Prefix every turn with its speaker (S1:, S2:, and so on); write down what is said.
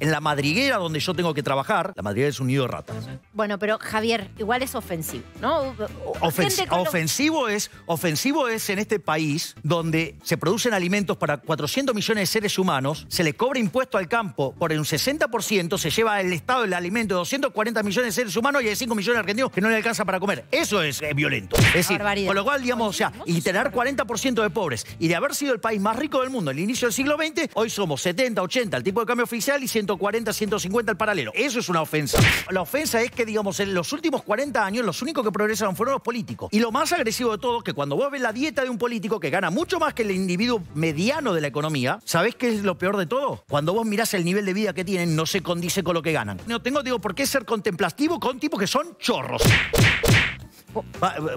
S1: en la madriguera donde yo tengo que trabajar, la madriguera es un nido de ratas.
S2: Bueno, pero Javier, igual es
S3: ofensivo, ¿no?
S2: ofensivo,
S1: es, ofensivo es en este país donde se producen alimentos para 400 millones de seres humanos, se le cobra impuesto al campo por un 60%, se lleva el Estado el alimento de 240 millones de seres humanos y hay 5 millones de argentinos que no le alcanza para comer. Eso es violento. Es decir, con lo cual, digamos, o sea, y tener 40% de pobres y de haber sido el país más rico del mundo en el inicio del siglo XX, hoy somos 70, 80, el tipo de cambio oficial y 100 140, 150 al paralelo. Eso es una ofensa. La ofensa es que, digamos, en los últimos 40 años los únicos que progresaron fueron los políticos. Y lo más agresivo de todo, que cuando vos ves la dieta de un político que gana mucho más que el individuo mediano de la economía, ¿sabés qué es lo peor de todo? Cuando vos mirás el nivel de vida que tienen, no se condice con lo que ganan. No tengo, digo, por qué ser contemplativo con tipos que son chorros.
S4: Oh. Eh,